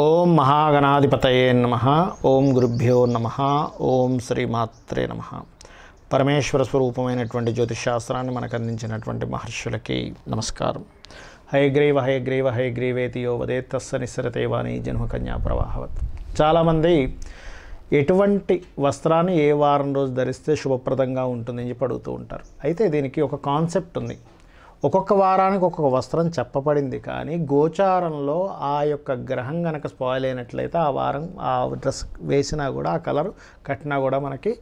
ఓం మహాగణాధిపతయే నమ ఓం గురుభ్యో నమ ఓం శ్రీమాత్రే నమ పరమేశ్వర స్వరూపమైనటువంటి జ్యోతిశాస్త్రాన్ని మనకు అందించినటువంటి మహర్షులకి నమస్కారం హయగ్రీవ హయగ్రీవ యో వదే తస్స నిస్సరతేవాని జన్మ కన్యా ప్రవాహవత్ చాలామంది ఎటువంటి వస్త్రాన్ని ఏ వారం రోజు ధరిస్తే శుభప్రదంగా ఉంటుందని చెప్పి అడుగుతూ ఉంటారు అయితే దీనికి ఒక కాన్సెప్ట్ ఉంది ఒక్కొక్క వారానికి ఒక్కొక్క వస్త్రం చెప్పబడింది కానీ గోచారంలో ఆ యొక్క గ్రహం కనుక స్పాయిల్ అయినట్లయితే ఆ వారం ఆ డ్రెస్ వేసినా కూడా ఆ కలర్ కట్టినా కూడా మనకి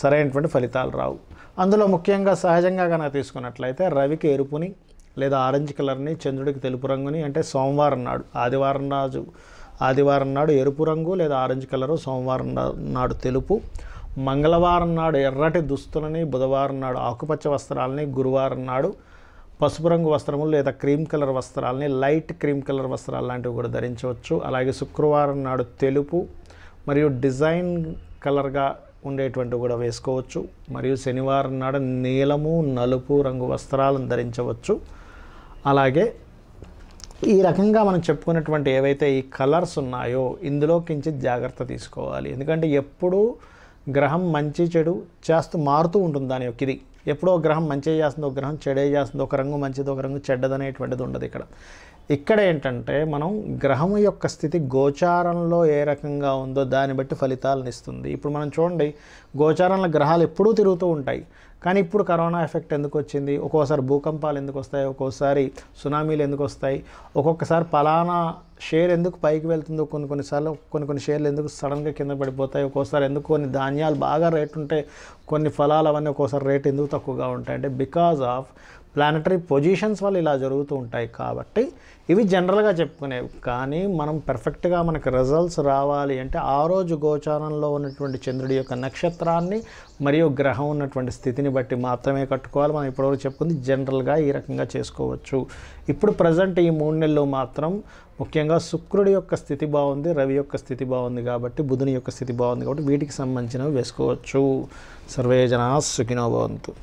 సరైనటువంటి ఫలితాలు రావు అందులో ముఖ్యంగా సహజంగా కనుక తీసుకున్నట్లయితే రవికి ఎరుపుని లేదా ఆరెంజ్ కలర్ని చంద్రుడికి తెలుపు రంగుని అంటే సోమవారం నాడు ఆదివారం రాజు ఆదివారం నాడు ఎరుపు రంగు లేదా ఆరెంజ్ కలరు సోమవారం నాడు తెలుపు మంగళవారం నాడు ఎర్రటి దుస్తులని బుధవారం నాడు ఆకుపచ్చ వస్త్రాలని గురువారం నాడు పసుపు రంగు వస్త్రములు లేదా క్రీమ్ కలర్ వస్త్రాలని లైట్ క్రీమ్ కలర్ వస్త్రాలు లాంటివి కూడా ధరించవచ్చు అలాగే శుక్రవారం నాడు తెలుపు మరియు డిజైన్ కలర్గా ఉండేటువంటివి కూడా వేసుకోవచ్చు మరియు శనివారం నాడు నీలము నలుపు రంగు వస్త్రాలను ధరించవచ్చు అలాగే ఈ రకంగా మనం చెప్పుకున్నటువంటి ఏవైతే ఈ కలర్స్ ఉన్నాయో ఇందులో కించిత్ జాగ్రత్త తీసుకోవాలి ఎందుకంటే ఎప్పుడూ గ్రహం మంచి చెడు చేస్తూ మారుతూ ఉంటుంది దాని యొక్క ఇది ఎప్పుడో గ్రహం మంచి చేస్తుంది ఒక గ్రహం చెడే చేస్తుంది ఒక రంగు మంచిది ఒక రంగు చెడ్డదనేటువంటిది ఉండదు ఇక్కడ ఇక్కడ ఏంటంటే మనం గ్రహం యొక్క స్థితి గోచారంలో ఏ రకంగా ఉందో దాన్ని బట్టి ఫలితాలను ఇస్తుంది ఇప్పుడు మనం చూడండి గోచారంలో గ్రహాలు ఎప్పుడూ తిరుగుతూ ఉంటాయి కానీ ఇప్పుడు కరోనా ఎఫెక్ట్ ఎందుకు వచ్చింది ఒక్కోసారి భూకంపాలు ఎందుకు వస్తాయి ఒక్కోసారి సునామీలు ఎందుకు వస్తాయి ఒక్కొక్కసారి పలానా షేర్ ఎందుకు పైకి వెళ్తుందో కొన్ని కొన్నిసార్లు కొన్ని కొన్ని షేర్లు ఎందుకు సడన్గా కింద పడిపోతాయి ఒక్కోసారి ఎందుకు కొన్ని ధాన్యాలు బాగా రేట్ ఉంటాయి కొన్ని ఫలాలు అవన్నీ ఒక్కోసారి రేట్ ఎందుకు తక్కువగా ఉంటాయి అంటే బికాజ్ ఆఫ్ ప్లానటరీ పొజిషన్స్ వల్ల ఇలా జరుగుతూ ఉంటాయి కాబట్టి ఇవి జనరల్గా చెప్పుకునేవి కానీ మనం పర్ఫెక్ట్గా మనకు రిజల్ట్స్ రావాలి అంటే ఆ రోజు గోచారంలో ఉన్నటువంటి చంద్రుడి యొక్క నక్షత్రాన్ని మరియు గ్రహం ఉన్నటువంటి స్థితిని బట్టి మాత్రమే కట్టుకోవాలి మనం ఇప్పటివరకు చెప్పుకుంది జనరల్గా ఈ రకంగా చేసుకోవచ్చు ఇప్పుడు ప్రజెంట్ ఈ మూడు నెలలు మాత్రం ముఖ్యంగా శుక్రుడి యొక్క స్థితి బాగుంది రవి యొక్క స్థితి బాగుంది కాబట్టి బుధుని యొక్క స్థితి బాగుంది కాబట్టి వీటికి సంబంధించినవి వేసుకోవచ్చు సర్వేజనా సుఖినో భవంతు